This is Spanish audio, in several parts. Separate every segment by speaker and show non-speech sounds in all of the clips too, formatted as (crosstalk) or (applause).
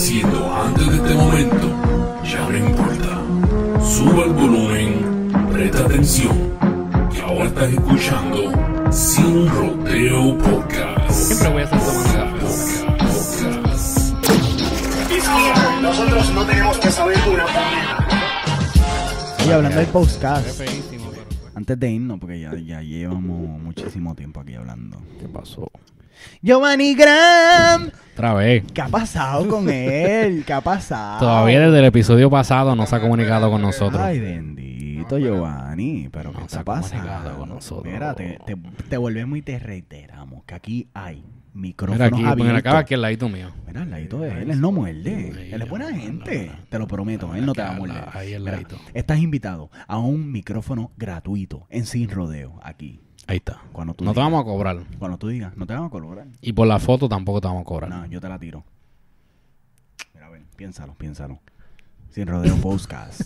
Speaker 1: haciendo antes de este momento, ya no importa. Suba el volumen, presta atención, que ahora estás
Speaker 2: escuchando
Speaker 1: Sin Roteo Podcast. Siempre voy a estar tomando podcast,
Speaker 3: Nosotros
Speaker 2: no tenemos que saber
Speaker 3: hablando de podcast, antes de irnos, porque ya, ya llevamos muchísimo tiempo aquí hablando. ¿Qué pasó? Giovanni Graham. Otra vez. ¿Qué ha pasado con él? ¿Qué ha (laughs) pasado?
Speaker 1: Todavía desde el episodio pasado no se ha
Speaker 3: comunicado con nosotros. Ay, bendito Giovanni. Pero no ¿qué está pasando con nosotros? Mira, te, volvemos y te reiteramos que aquí hay micrófonos Mira aquí, acaba aquí el ladito mío. Mira, el ladito de él. Él no muerde. él es buena gente. te lo prometo. él no te va a morder. Ahí el ladito. estás invitado a un micrófono gratuito en Sin Rodeo aquí Ahí está. Cuando no te vamos a cobrar. Cuando tú digas, no te vamos a cobrar.
Speaker 1: Y por la foto tampoco te vamos a cobrar. No,
Speaker 3: yo te la tiro. Mira, ver, piénsalo, piénsalo. Sin rodeo (laughs) podcast.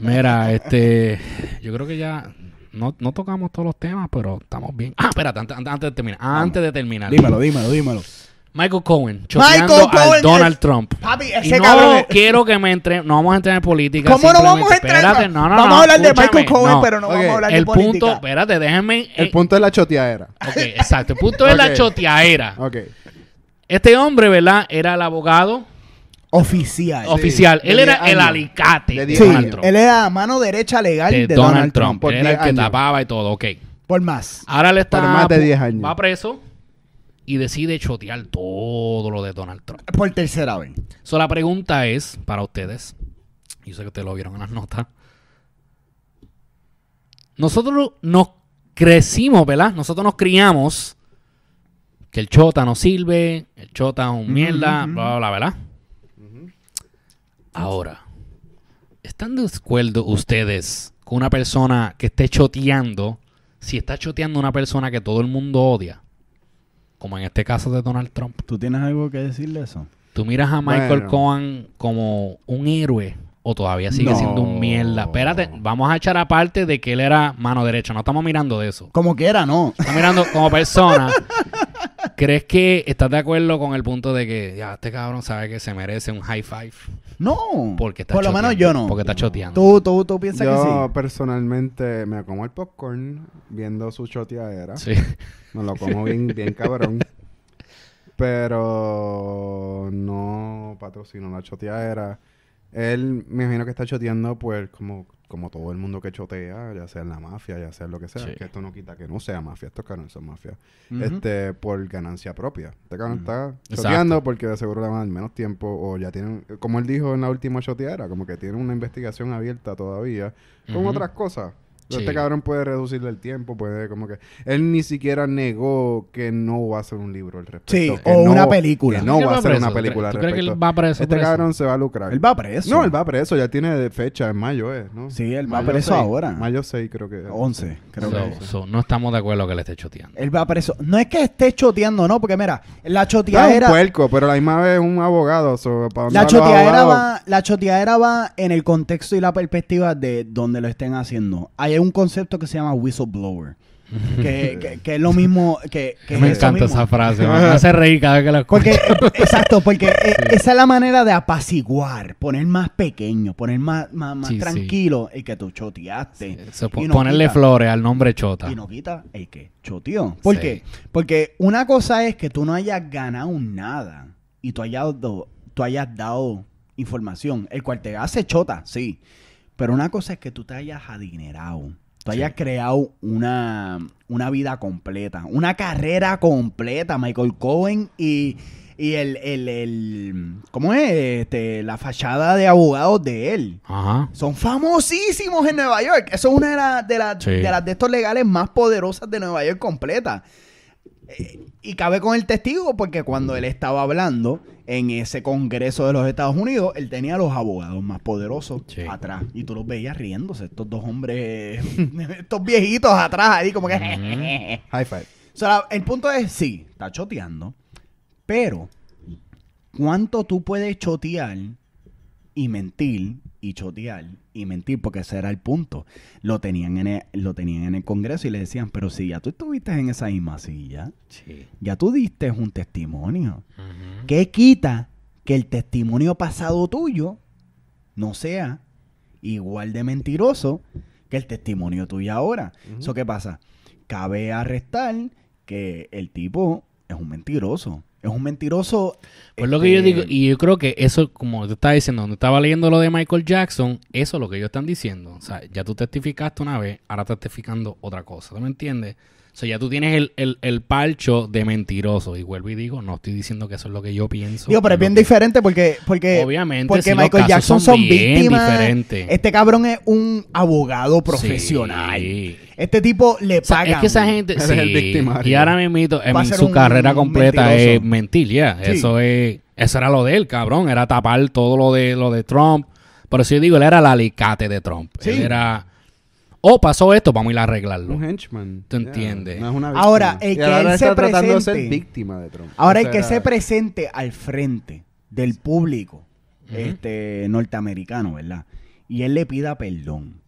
Speaker 1: Mira, este. Yo creo que ya. No, no tocamos todos los temas, pero estamos bien. Ah, espérate, antes de terminar. Antes de terminar. Dímelo, dímelo, dímelo. Michael Cohen choteando Michael Cohen Donald Trump. Papi, y no quiero que me entre, no vamos a entrar en política. ¿Cómo no vamos a entrar? no, no, vamos a hablar de Michael Cohen, pero no vamos a hablar de política.
Speaker 2: punto, espérate, déjenme. El eh, punto es la choteadera. Ok, exacto. El punto es la choteadera.
Speaker 1: Este hombre,
Speaker 3: ¿verdad? Era el abogado Oficial. Oficial. Él era el alicate de Donald Trump. Él era mano derecha legal de, Donald, Trump. Trump. Él era el que
Speaker 1: tapaba y todo, ok.
Speaker 3: Por más. Ahora le está. Por más de 10 años. Va preso y
Speaker 1: decide chotear todo lo de Donald Trump. Por tercera vez. So, la pregunta es para ustedes. Yo sé que ustedes lo vieron en las notas. Nosotros nos crecimos, ¿verdad? Nosotros nos criamos que el chota no sirve, el chota es un mierda, bla, bla, bla, ¿verdad? Ahora, ¿están de acuerdo ustedes con una persona que esté choteando, si está choteando una persona que todo el mundo odia? como en este caso de Donald
Speaker 3: Trump. ¿Tú tienes algo que decirle eso?
Speaker 1: ¿Tú miras a Michael Cohen como un héroe o todavía sigue siendo un mierda? Espérate, vamos a echar aparte de que él era mano derecha. No estamos mirando de eso. Como era, no. Estamos mirando como persona. (laughs) ¿Crees que estás de acuerdo con el punto de que ya este cabrón sabe que se merece un high five?
Speaker 2: No.
Speaker 3: Porque está Por lo menos yo no. Porque está
Speaker 2: choteando. ¿Tú,
Speaker 3: tú, tú piensas que sí? Yo
Speaker 2: personalmente me como el popcorn viendo su choteadera. Sí. Me lo como bien, bien cabrón. (laughs) Pero no patrocino la choteadera. Él, me imagino que está choteando, pues, como, como todo el mundo que chotea, ya sea en la mafia, ya sea lo que sea. Que esto no quita que no sea mafia, estos no son mafia. Este, por ganancia propia. Este cabrón está choteando porque de seguro le van a dar menos tiempo o ya tienen, como él dijo en la última choteada, como que tienen una investigación abierta todavía con otras cosas. Este cabrón puede reducirle el tiempo, puede como que... Él ni siquiera negó que no va a ser un libro al respecto. Sí, o una película. no va a ser una película al respecto. crees que él va preso? Este cabrón se va a lucrar. Él va preso. No, él va preso. Ya tiene fecha. En mayo es, ¿no? Sí, él va preso ahora. Mayo 6 creo que... 11, creo que no estamos de acuerdo que le esté choteando.
Speaker 3: Él va preso. No es que esté choteando, no, porque mira, la choteadera... era un puerco, pero la misma vez un abogado. la, choteadera va, va en el contexto y la perspectiva de donde lo estén haciendo. Hay un concepto que se llama whistleblower. (laughs) Que, que, es lo mismo que, me encanta esa frase me hace reír cada vez que la porque, eh, exacto porque eh, esa es la manera de apaciguar poner más pequeño poner más, más, tranquilo el que tú choteaste ponerle flores al nombre chota y no quita el que choteó ¿por porque una cosa es que tú no hayas ganado nada y tú hayas, tú hayas dado información el cual te hace chota sí pero una cosa es que tú te hayas adinerado. Tú hayas creado una, una, vida completa, una carrera completa. Michael Cohen y, el, el, ¿Cómo es? Este, la fachada de abogados de él. Ajá. Son famosísimos en Nueva York. Eso es una de, las de las de estos legales más poderosas de Nueva York completa y cabe con el testigo porque cuando él estaba hablando en ese Congreso de los Estados Unidos, él tenía los abogados más poderosos atrás. Y tú los veías riéndose, estos dos hombres, (laughs) estos viejitos atrás, ahí como que... (laughs) High five. O sea, el punto es, sí, está choteando, pero ¿cuánto tú puedes chotear y mentir y chotear y mentir, porque ese era el punto. Lo tenían en el, lo tenían en el Congreso y le decían, pero si ya tú estuviste en esa misma silla, ya tú diste un testimonio. ¿Qué quita que el testimonio pasado tuyo no sea igual de mentiroso que el testimonio tuyo ahora? ¿Eso qué pasa? Cabe arrestar que el tipo es un mentiroso. Es un mentiroso.
Speaker 1: Pues lo que yo digo, este, y yo creo que eso, como te estaba diciendo, donde estaba leyendo lo de Michael Jackson, eso es lo que ellos están diciendo. O sea, ya tú testificaste una vez, ahora estás testificando otra cosa. ¿no me entiendes? sea, ya tú tienes el, el, parcho de mentiroso. Y vuelvo y digo, no estoy diciendo que eso es lo que yo pienso.
Speaker 3: Digo, pero es bien diferente porque, porque, Obviamente, Michael Jackson son, son víctimas. Este cabrón es un abogado profesional. Este tipo le paga. es que esa gente. el victimario. Y ahora mismo, en su carrera completa es
Speaker 1: mentir, Eso es. Eso era lo de él, cabrón. Era tapar todo lo de lo de Trump. Pero si yo digo, él era el alicate de Trump. Él era oh, pasó esto, vamos a ir a arreglarlo. Un henchman. ¿Tú entiendes? ahora, el
Speaker 3: que él se presente. víctima de Trump. Ahora, el que se presente al frente del público este norteamericano, ¿verdad? Y él le pida perdón.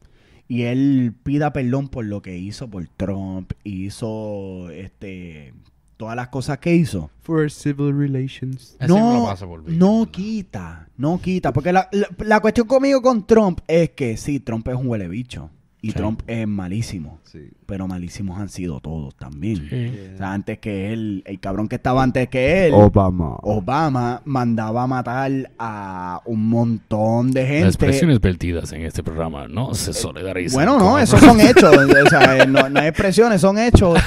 Speaker 3: Y él pida perdón por lo que hizo por Trump. hizo este todas las cosas que hizo. For civil relations. No, no, no quita, no quita. Porque la, la, la, cuestión conmigo con Trump es que sí, Trump es un huele bicho. Y Trump es malísimo. Pero malísimos han sido todos también. O sea, antes que él, el cabrón que estaba antes que él, Obama. Obama mandaba a matar a un montón de gente. Las expresiones
Speaker 1: vertidas en este programa no se eh, solidarizan. Bueno, no, esos son (laughs) hechos. o sea, eh, no, hay
Speaker 3: expresiones, son hechos.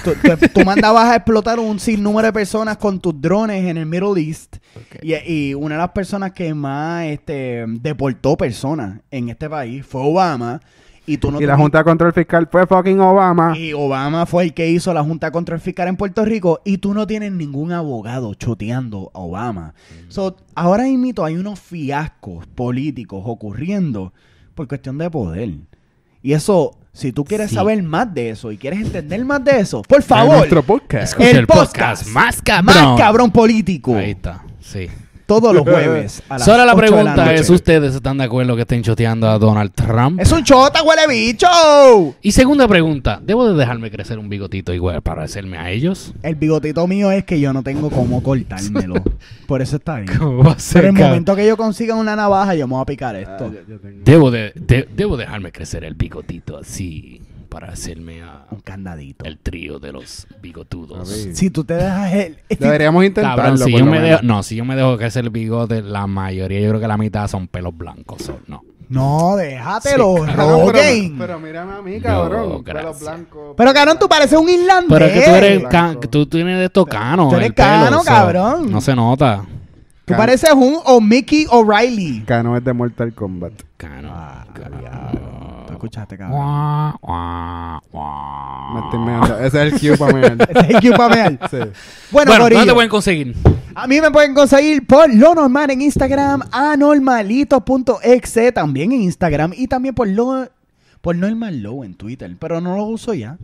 Speaker 3: Tú, mandabas a explotar un sinnúmero de personas con tus drones en el Middle East. Y, y, una de las personas que más este, deportó personas en este país fue Obama. Y, la Junta de Control Fiscal fue fucking Obama. Y Obama fue el que hizo la Junta de Control Fiscal en Puerto Rico. Y tú no tienes ningún abogado choteando a Obama. Mm. ahora imito, hay unos fiascos políticos ocurriendo por cuestión de poder. Y eso, si tú quieres saber más de eso y quieres entender más de eso, por favor. Nuestro podcast. El, podcast, más cabrón. Más cabrón
Speaker 1: político. Ahí está. Sí
Speaker 3: todos los (laughs) jueves. Ahora Solo la pregunta es:
Speaker 1: ¿Ustedes están de acuerdo que estén choteando a Donald Trump? ¡Es un chota, huele bicho! Y segunda pregunta: ¿debo de dejarme crecer un bigotito igual
Speaker 3: para hacerme a ellos? El bigotito mío es que yo no tengo cómo cortármelo. (laughs) Por eso está bien. Pero el momento que yo consiga una navaja, yo me voy a picar esto. Ah,
Speaker 1: debo, de, debo dejarme crecer el bigotito así para hacerme a un candadito. El trío de
Speaker 3: los bigotudos. Si tú te dejas el. Deberíamos intentarlo. si yo me dejo- no,
Speaker 1: si yo me dejo que es el bigote, la mayoría, yo creo que la mitad son pelos blancos. no.
Speaker 3: No, déjatelo, Sí, pero, mírame a mí, cabrón. Pelos blancos. Pero cabrón, tú pareces un islandés. Pero es que tú eres
Speaker 1: tú tienes de estos canos. Tú eres cano, cabrón. No se nota.
Speaker 3: Tú pareces un o Mickey O'Reilly.
Speaker 2: Cano es de Mortal Kombat. Cano. Ah, cabrón escuchaste, cabrón. Me Ese es el cue para (laughs) el cue para Sí. Bueno, bueno ¿dónde te pueden conseguir?
Speaker 3: A mí me pueden conseguir por lo normal en Instagram, anormalito.exe también en Instagram y también por lo por normal low en Twitter, pero no lo uso ya.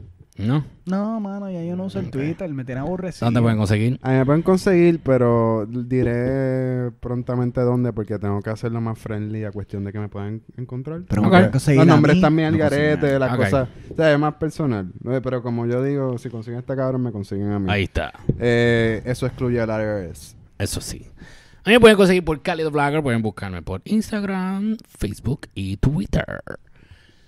Speaker 3: No. No, mano, ya yo no uso el Twitter, me tiene aburrecido. ¿Dónde pueden conseguir?
Speaker 2: A mí me pueden conseguir, pero diré prontamente dónde, porque tengo que hacerlo más friendly a cuestión de que me puedan encontrar. Pero conseguir los nombres también, el garete, las cosas. O sea, es más personal. Eh, pero como yo digo, si consiguen a este cabrón, me consiguen a mí. Ahí está. Eh, eso excluye al ARS. Eso sí.
Speaker 1: A mí me pueden conseguir por Cálido Blogger, pueden buscarme por Instagram, Facebook y Twitter.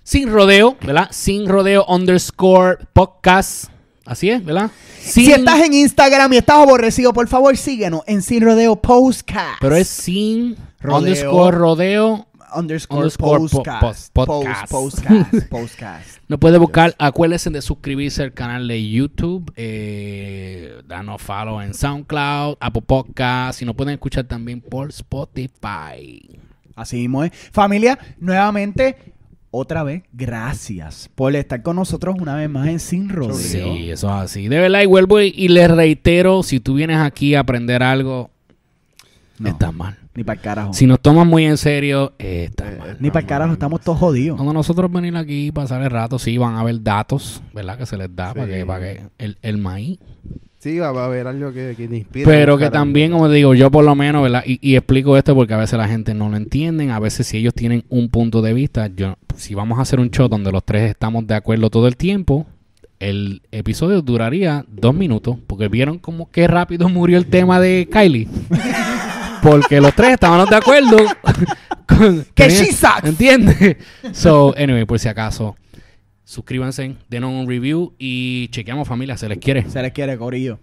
Speaker 1: Sin rodeo, ¿verdad? Sin rodeo underscore podcast. Así es, ¿verdad?
Speaker 3: Si estás en Instagram y estás aborrecido, por favor síguenos en Sin Rodeo Podcast.
Speaker 1: Pero es sin rodeo, underscore rodeo (laughs) podcast, no puede buscar, acuérdense de suscribirse al canal de YouTube, eh, danos follow en SoundCloud, Apple Podcast y nos pueden escuchar
Speaker 3: también por Spotify. Así mismo ¿eh? Familia, nuevamente otra vez, gracias por estar con nosotros una vez más en Sin Rodeo. Sí, eso es así. De verdad, y vuelvo y,
Speaker 1: les reitero, si tú vienes aquí a aprender algo, está mal. Ni para el carajo. Si nos tomas muy en serio, eh, está eh, mal. Ni para el carajo, estamos todos jodidos. Cuando nosotros venimos aquí y pasar el rato, sí van a ver datos, ¿verdad? Que se les da para que, para el, el maíz
Speaker 2: Sí, va, a haber algo que, Pero que también,
Speaker 1: como digo, yo por lo menos, ¿verdad? Y, explico esto porque a veces la gente no lo entiende. a veces si ellos tienen un punto de vista, yo, si vamos a hacer un show donde los tres estamos de acuerdo todo el tiempo, el episodio duraría dos minutos, porque vieron como que rápido murió el tema de Kylie. (laughs) porque los tres estábamos de acuerdo. (laughs) con, que she ¿Entiendes? So, anyway, por si acaso, Suscríbanse, denos un review y chequeamos familia, se les quiere. Se les quiere, Corillo.